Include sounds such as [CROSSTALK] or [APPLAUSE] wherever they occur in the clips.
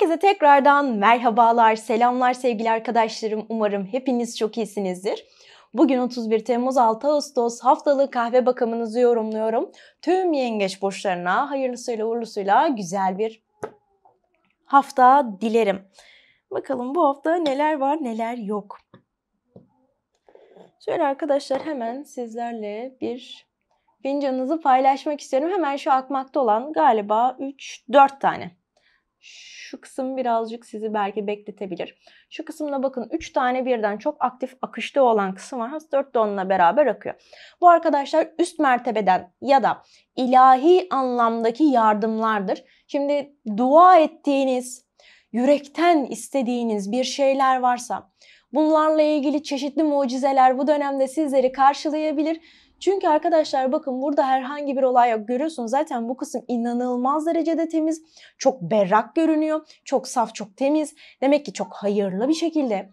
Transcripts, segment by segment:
Herkese tekrardan merhabalar, selamlar sevgili arkadaşlarım. Umarım hepiniz çok iyisinizdir. Bugün 31 Temmuz 6 Ağustos haftalık kahve bakımınızı yorumluyorum. Tüm yengeç burçlarına hayırlısıyla uğurlusuyla güzel bir hafta dilerim. Bakalım bu hafta neler var neler yok. Şöyle arkadaşlar hemen sizlerle bir fincanınızı paylaşmak isterim. Hemen şu akmakta olan galiba 3-4 tane şu kısım birazcık sizi belki bekletebilir. Şu kısımda bakın 3 tane birden çok aktif akışta olan kısım var. Has 4 de onunla beraber akıyor. Bu arkadaşlar üst mertebeden ya da ilahi anlamdaki yardımlardır. Şimdi dua ettiğiniz, yürekten istediğiniz bir şeyler varsa Bunlarla ilgili çeşitli mucizeler bu dönemde sizleri karşılayabilir. Çünkü arkadaşlar bakın burada herhangi bir olay yok. Görüyorsunuz zaten bu kısım inanılmaz derecede temiz. Çok berrak görünüyor. Çok saf, çok temiz. Demek ki çok hayırlı bir şekilde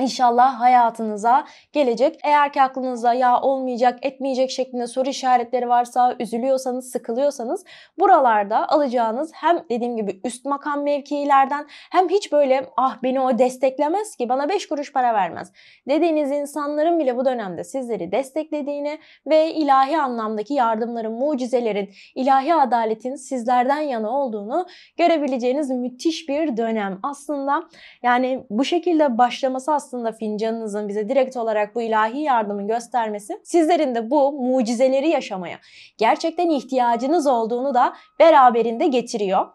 İnşallah hayatınıza gelecek. Eğer ki aklınızda ya olmayacak, etmeyecek şeklinde soru işaretleri varsa, üzülüyorsanız, sıkılıyorsanız buralarda alacağınız hem dediğim gibi üst makam mevkilerden hem hiç böyle ah beni o desteklemez ki bana 5 kuruş para vermez dediğiniz insanların bile bu dönemde sizleri desteklediğini ve ilahi anlamdaki yardımların, mucizelerin, ilahi adaletin sizlerden yana olduğunu görebileceğiniz müthiş bir dönem aslında. Yani bu şekilde başlaması aslında aslında fincanınızın bize direkt olarak bu ilahi yardımın göstermesi sizlerin de bu mucizeleri yaşamaya gerçekten ihtiyacınız olduğunu da beraberinde getiriyor.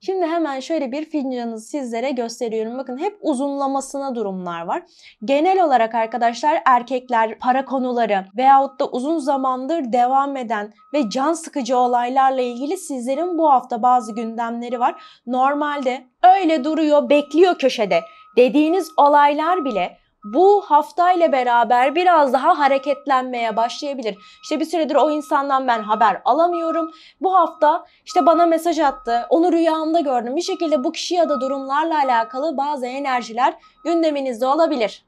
Şimdi hemen şöyle bir fincanı sizlere gösteriyorum. Bakın hep uzunlamasına durumlar var. Genel olarak arkadaşlar erkekler para konuları veyahut da uzun zamandır devam eden ve can sıkıcı olaylarla ilgili sizlerin bu hafta bazı gündemleri var. Normalde öyle duruyor, bekliyor köşede dediğiniz olaylar bile bu haftayla beraber biraz daha hareketlenmeye başlayabilir. İşte bir süredir o insandan ben haber alamıyorum. Bu hafta işte bana mesaj attı, onu rüyamda gördüm. Bir şekilde bu kişi ya da durumlarla alakalı bazı enerjiler gündeminizde olabilir.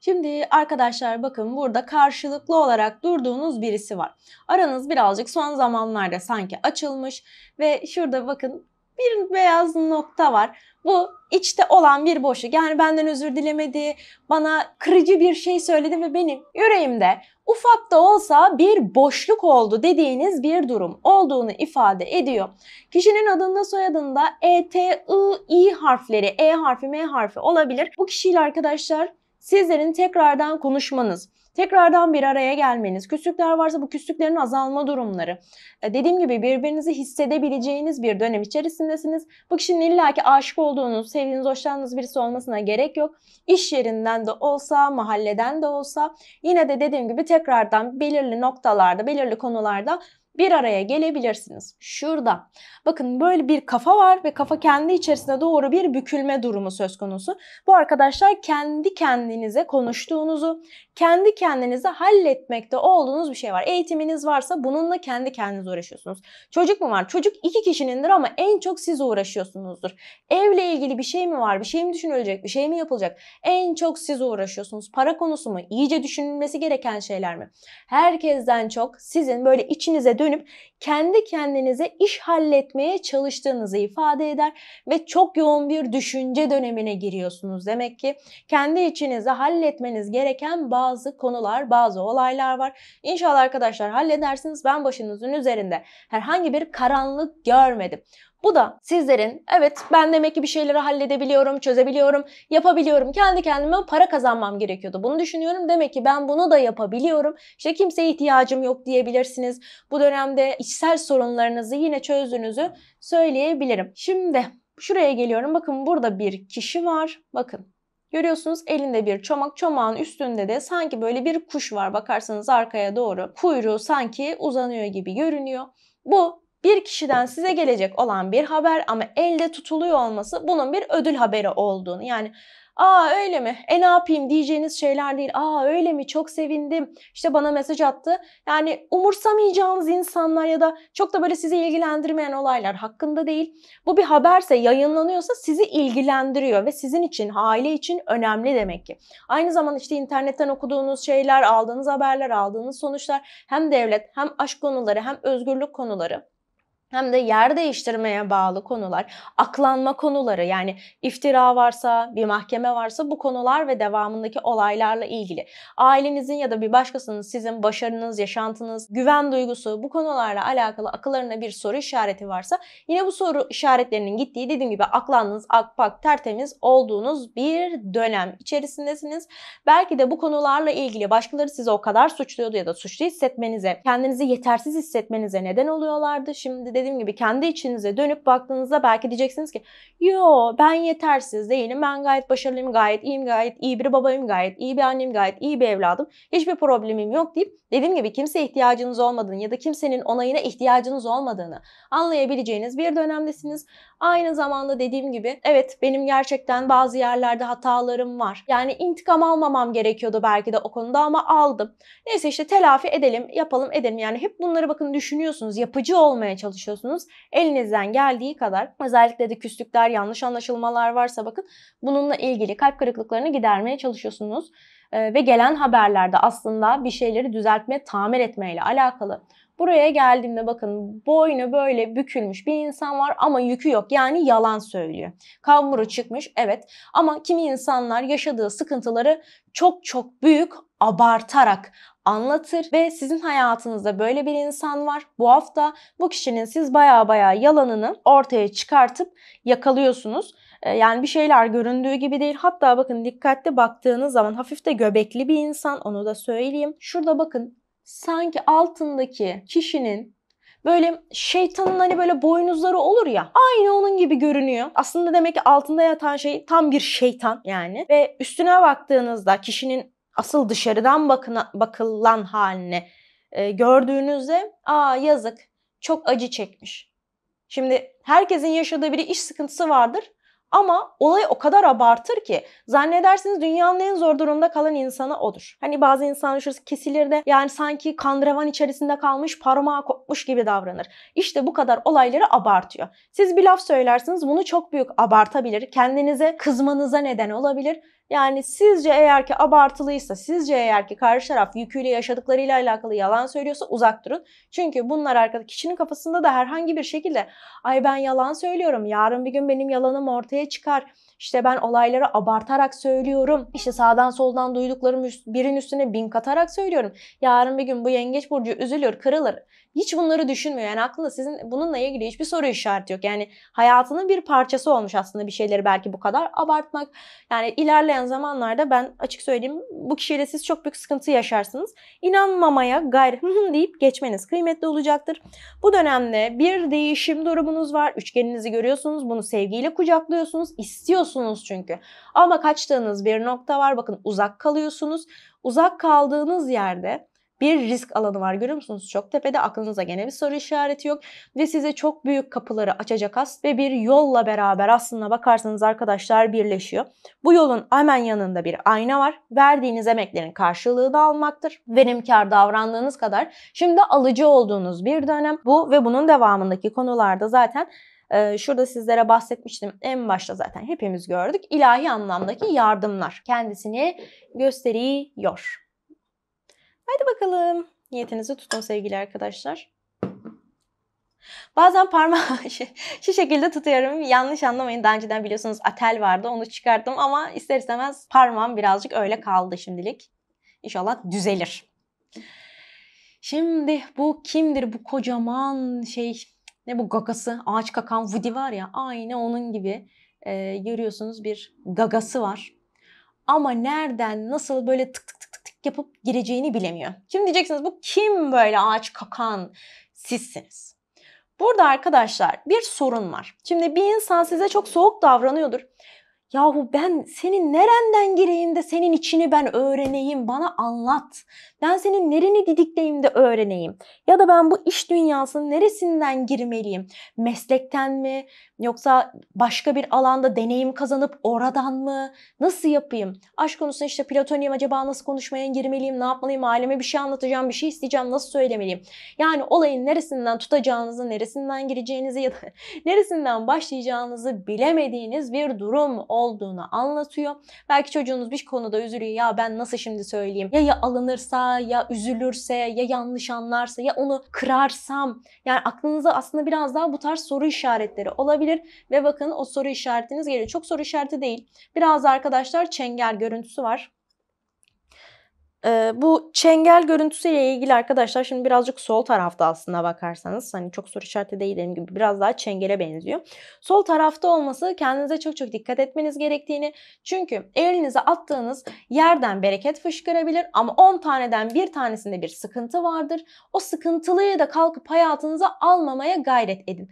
Şimdi arkadaşlar bakın burada karşılıklı olarak durduğunuz birisi var. Aranız birazcık son zamanlarda sanki açılmış ve şurada bakın bir beyaz nokta var. Bu içte olan bir boşluk. Yani benden özür dilemedi, bana kırıcı bir şey söyledi ve benim yüreğimde ufak da olsa bir boşluk oldu dediğiniz bir durum olduğunu ifade ediyor. Kişinin adında soyadında E, T, I, I harfleri, E harfi, M harfi olabilir. Bu kişiyle arkadaşlar sizlerin tekrardan konuşmanız, tekrardan bir araya gelmeniz, küslükler varsa bu küslüklerin azalma durumları. E, dediğim gibi birbirinizi hissedebileceğiniz bir dönem içerisindesiniz. Bu kişinin illaki aşık olduğunuz, sevdiğiniz, hoşlandığınız birisi olmasına gerek yok. İş yerinden de olsa, mahalleden de olsa yine de dediğim gibi tekrardan belirli noktalarda, belirli konularda bir araya gelebilirsiniz. Şurada. Bakın böyle bir kafa var ve kafa kendi içerisine doğru bir bükülme durumu söz konusu. Bu arkadaşlar kendi kendinize konuştuğunuzu, kendi kendinize halletmekte olduğunuz bir şey var. Eğitiminiz varsa bununla kendi kendinize uğraşıyorsunuz. Çocuk mu var? Çocuk iki kişinindir ama en çok siz uğraşıyorsunuzdur. Evle ilgili bir şey mi var? Bir şey mi düşünülecek? Bir şey mi yapılacak? En çok siz uğraşıyorsunuz. Para konusu mu? İyice düşünülmesi gereken şeyler mi? Herkesten çok sizin böyle içinize dönüyorsunuz dönüp kendi kendinize iş halletmeye çalıştığınızı ifade eder ve çok yoğun bir düşünce dönemine giriyorsunuz. Demek ki kendi içinize halletmeniz gereken bazı konular, bazı olaylar var. İnşallah arkadaşlar halledersiniz. Ben başınızın üzerinde herhangi bir karanlık görmedim. Bu da sizlerin evet ben demek ki bir şeyleri halledebiliyorum, çözebiliyorum, yapabiliyorum. Kendi kendime para kazanmam gerekiyordu. Bunu düşünüyorum. Demek ki ben bunu da yapabiliyorum. İşte kimseye ihtiyacım yok diyebilirsiniz. Bu dönemde içsel sorunlarınızı yine çözdüğünüzü söyleyebilirim. Şimdi şuraya geliyorum. Bakın burada bir kişi var. Bakın Görüyorsunuz elinde bir çomak. Çomağın üstünde de sanki böyle bir kuş var. Bakarsanız arkaya doğru kuyruğu sanki uzanıyor gibi görünüyor. Bu bir kişiden size gelecek olan bir haber ama elde tutuluyor olması bunun bir ödül haberi olduğunu yani Aa öyle mi? E ne yapayım diyeceğiniz şeyler değil. Aa öyle mi? Çok sevindim. İşte bana mesaj attı. Yani umursamayacağınız insanlar ya da çok da böyle sizi ilgilendirmeyen olaylar hakkında değil. Bu bir haberse, yayınlanıyorsa sizi ilgilendiriyor ve sizin için, aile için önemli demek ki. Aynı zamanda işte internetten okuduğunuz şeyler, aldığınız haberler, aldığınız sonuçlar hem devlet hem aşk konuları hem özgürlük konuları hem de yer değiştirmeye bağlı konular, aklanma konuları yani iftira varsa, bir mahkeme varsa bu konular ve devamındaki olaylarla ilgili. Ailenizin ya da bir başkasının sizin başarınız, yaşantınız, güven duygusu bu konularla alakalı akıllarına bir soru işareti varsa yine bu soru işaretlerinin gittiği dediğim gibi aklandınız, akpak, tertemiz olduğunuz bir dönem içerisindesiniz. Belki de bu konularla ilgili başkaları sizi o kadar suçluyordu ya da suçlu hissetmenize, kendinizi yetersiz hissetmenize neden oluyorlardı. Şimdi dediğim gibi kendi içinize dönüp baktığınızda belki diyeceksiniz ki yo ben yetersiz değilim. Ben gayet başarılıyım, gayet iyiyim, gayet iyi bir babayım, gayet iyi bir annem, gayet iyi bir evladım. Hiçbir problemim yok deyip dediğim gibi kimseye ihtiyacınız olmadığını ya da kimsenin onayına ihtiyacınız olmadığını anlayabileceğiniz bir dönemdesiniz. Aynı zamanda dediğim gibi evet benim gerçekten bazı yerlerde hatalarım var. Yani intikam almamam gerekiyordu belki de o konuda ama aldım. Neyse işte telafi edelim, yapalım, edelim. Yani hep bunları bakın düşünüyorsunuz. Yapıcı olmaya çalışıyorsunuz tartışıyorsunuz. Elinizden geldiği kadar özellikle de küslükler, yanlış anlaşılmalar varsa bakın bununla ilgili kalp kırıklıklarını gidermeye çalışıyorsunuz. Ee, ve gelen haberlerde aslında bir şeyleri düzeltme, tamir etmeyle alakalı. Buraya geldiğimde bakın boynu böyle bükülmüş bir insan var ama yükü yok. Yani yalan söylüyor. Kavmuru çıkmış evet ama kimi insanlar yaşadığı sıkıntıları çok çok büyük abartarak anlatır ve sizin hayatınızda böyle bir insan var. Bu hafta bu kişinin siz baya baya yalanını ortaya çıkartıp yakalıyorsunuz. Ee, yani bir şeyler göründüğü gibi değil. Hatta bakın dikkatli baktığınız zaman hafif de göbekli bir insan onu da söyleyeyim. Şurada bakın sanki altındaki kişinin böyle şeytanın hani böyle boynuzları olur ya aynı onun gibi görünüyor. Aslında demek ki altında yatan şey tam bir şeytan yani ve üstüne baktığınızda kişinin asıl dışarıdan bakına, bakılan haline e, gördüğünüzde aa yazık çok acı çekmiş. Şimdi herkesin yaşadığı bir iş sıkıntısı vardır ama olayı o kadar abartır ki zannedersiniz dünyanın en zor durumda kalan insanı odur. Hani bazı insanlar şurası kesilir de yani sanki kandrevan içerisinde kalmış parmağı kopmuş gibi davranır. İşte bu kadar olayları abartıyor. Siz bir laf söylersiniz bunu çok büyük abartabilir. Kendinize kızmanıza neden olabilir. Yani sizce eğer ki abartılıysa, sizce eğer ki karşı taraf yüküyle yaşadıklarıyla alakalı yalan söylüyorsa uzak durun. Çünkü bunlar arkada kişinin kafasında da herhangi bir şekilde ay ben yalan söylüyorum, yarın bir gün benim yalanım ortaya çıkar. İşte ben olayları abartarak söylüyorum. İşte sağdan soldan duyduklarım birinin üstüne bin katarak söylüyorum. Yarın bir gün bu yengeç burcu üzülür, kırılır hiç bunları düşünmüyor. Yani aklında sizin bununla ilgili hiçbir soru işareti yok. Yani hayatının bir parçası olmuş aslında bir şeyleri belki bu kadar abartmak. Yani ilerleyen zamanlarda ben açık söyleyeyim bu kişiyle siz çok büyük sıkıntı yaşarsınız. İnanmamaya gayri deyip geçmeniz kıymetli olacaktır. Bu dönemde bir değişim durumunuz var. Üçgeninizi görüyorsunuz. Bunu sevgiyle kucaklıyorsunuz. istiyorsunuz çünkü. Ama kaçtığınız bir nokta var. Bakın uzak kalıyorsunuz. Uzak kaldığınız yerde bir risk alanı var görüyor musunuz? Çok tepede aklınıza gene bir soru işareti yok ve size çok büyük kapıları açacak has ve bir yolla beraber aslında bakarsanız arkadaşlar birleşiyor. Bu yolun hemen yanında bir ayna var. Verdiğiniz emeklerin karşılığını almaktır. Verimkar davrandığınız kadar şimdi alıcı olduğunuz bir dönem bu ve bunun devamındaki konularda zaten e, şurada sizlere bahsetmiştim en başta zaten hepimiz gördük. ilahi anlamdaki yardımlar kendisini gösteriyor. Haydi bakalım. Niyetinizi tutun sevgili arkadaşlar. Bazen parmağı [LAUGHS] şu, şu şekilde tutuyorum. Yanlış anlamayın. Daha önceden biliyorsunuz atel vardı. Onu çıkarttım ama ister istemez parmağım birazcık öyle kaldı şimdilik. İnşallah düzelir. Şimdi bu kimdir bu kocaman şey ne bu gagası ağaç kakan Woody var ya aynı onun gibi e, görüyorsunuz bir gagası var. Ama nereden nasıl böyle tık tık yapıp gireceğini bilemiyor. Kim diyeceksiniz bu kim böyle ağaç kakan sizsiniz. Burada arkadaşlar bir sorun var. Şimdi bir insan size çok soğuk davranıyordur. Yahu ben senin nerenden gireyim de senin içini ben öğreneyim, bana anlat. Ben senin nereni didikleyim de öğreneyim. Ya da ben bu iş dünyasının neresinden girmeliyim? Meslekten mi? Yoksa başka bir alanda deneyim kazanıp oradan mı? Nasıl yapayım? Aşk konusunda işte platoniyem acaba nasıl konuşmaya girmeliyim? Ne yapmalıyım? Aileme bir şey anlatacağım, bir şey isteyeceğim. Nasıl söylemeliyim? Yani olayın neresinden tutacağınızı, neresinden gireceğinizi ya da [LAUGHS] neresinden başlayacağınızı bilemediğiniz bir durum oldu olduğunu anlatıyor. Belki çocuğunuz bir konuda üzülüyor ya ben nasıl şimdi söyleyeyim? Ya ya alınırsa ya üzülürse ya yanlış anlarsa ya onu kırarsam yani aklınıza aslında biraz daha bu tarz soru işaretleri olabilir ve bakın o soru işaretiniz geliyor. Çok soru işareti değil. Biraz arkadaşlar çengel görüntüsü var. Ee, bu çengel görüntüsüyle ilgili arkadaşlar şimdi birazcık sol tarafta aslında bakarsanız hani çok soru işareti değil dediğim gibi biraz daha çengele benziyor. Sol tarafta olması kendinize çok çok dikkat etmeniz gerektiğini çünkü elinize attığınız yerden bereket fışkırabilir ama 10 taneden bir tanesinde bir sıkıntı vardır. O sıkıntılıyı da kalkıp hayatınıza almamaya gayret edin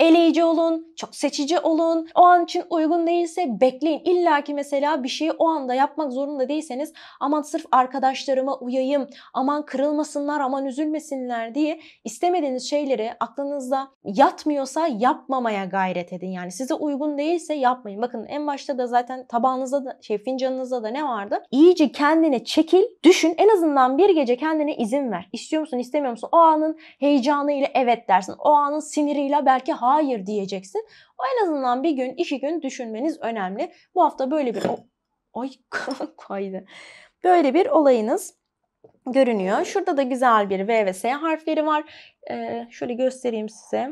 eleyici olun, çok seçici olun. O an için uygun değilse bekleyin. İlla ki mesela bir şeyi o anda yapmak zorunda değilseniz aman sırf arkadaşlarıma uyayım, aman kırılmasınlar, aman üzülmesinler diye istemediğiniz şeyleri aklınızda yatmıyorsa yapmamaya gayret edin. Yani size uygun değilse yapmayın. Bakın en başta da zaten tabağınızda da şey fincanınızda da ne vardı? İyice kendine çekil, düşün. En azından bir gece kendine izin ver. İstiyor musun, istemiyor musun? O anın heyecanıyla evet dersin. O anın siniriyle belki hayır diyeceksin. O en azından bir gün, iki gün düşünmeniz önemli. Bu hafta böyle bir... [LAUGHS] Ay kaydı. [LAUGHS] Böyle bir olayınız görünüyor. Şurada da güzel bir V ve S harfleri var. Ee, şöyle göstereyim size.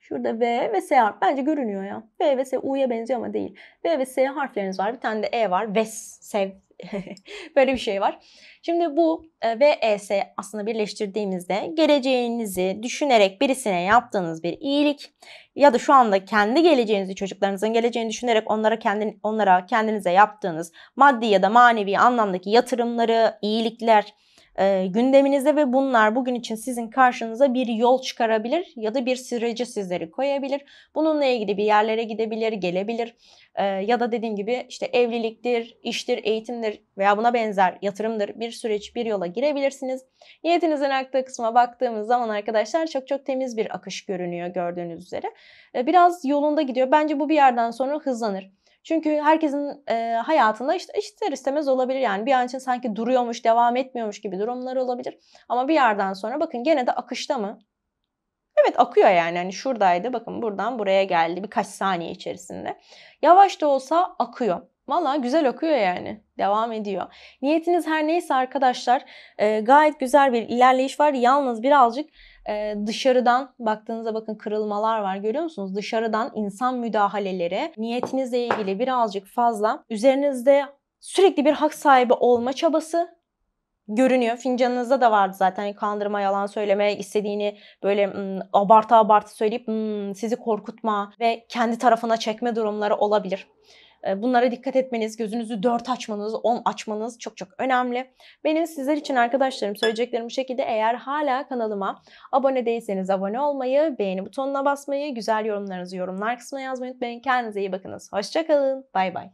Şurada V ve S harf. Bence görünüyor ya. V ve S U'ya benziyor ama değil. V ve S harfleriniz var. Bir tane de E var. Ves, sev [LAUGHS] Böyle bir şey var. Şimdi bu ve ES aslında birleştirdiğimizde geleceğinizi düşünerek birisine yaptığınız bir iyilik ya da şu anda kendi geleceğinizi, çocuklarınızın geleceğini düşünerek onlara kendin, onlara kendinize yaptığınız maddi ya da manevi anlamdaki yatırımları, iyilikler, e, gündeminizde ve bunlar bugün için sizin karşınıza bir yol çıkarabilir ya da bir süreci sizleri koyabilir. Bununla ilgili bir yerlere gidebilir, gelebilir e, ya da dediğim gibi işte evliliktir, iştir, eğitimdir veya buna benzer yatırımdır bir süreç, bir yola girebilirsiniz. Niyetinizin aktığı kısma baktığımız zaman arkadaşlar çok çok temiz bir akış görünüyor gördüğünüz üzere. E, biraz yolunda gidiyor. Bence bu bir yerden sonra hızlanır. Çünkü herkesin e, hayatında işte ister istemez olabilir. Yani bir an için sanki duruyormuş, devam etmiyormuş gibi durumlar olabilir. Ama bir yerden sonra bakın gene de akışta mı? Evet akıyor yani. Hani şuradaydı bakın buradan buraya geldi birkaç saniye içerisinde. Yavaş da olsa akıyor. Valla güzel akıyor yani. Devam ediyor. Niyetiniz her neyse arkadaşlar e, gayet güzel bir ilerleyiş var. Yalnız birazcık e, dışarıdan baktığınızda bakın kırılmalar var görüyor musunuz? Dışarıdan insan müdahaleleri niyetinizle ilgili birazcık fazla üzerinizde sürekli bir hak sahibi olma çabası görünüyor. Fincanınızda da vardı zaten hani kandırma, yalan söyleme, istediğini böyle ım, abartı abartı söyleyip ım, sizi korkutma ve kendi tarafına çekme durumları olabilir. Ee, bunlara dikkat etmeniz, gözünüzü dört açmanız, on açmanız çok çok önemli. Benim sizler için arkadaşlarım söyleyeceklerim bu şekilde. Eğer hala kanalıma abone değilseniz abone olmayı, beğeni butonuna basmayı, güzel yorumlarınızı yorumlar kısmına yazmayı unutmayın. Kendinize iyi bakınız. Hoşçakalın. Bay bay.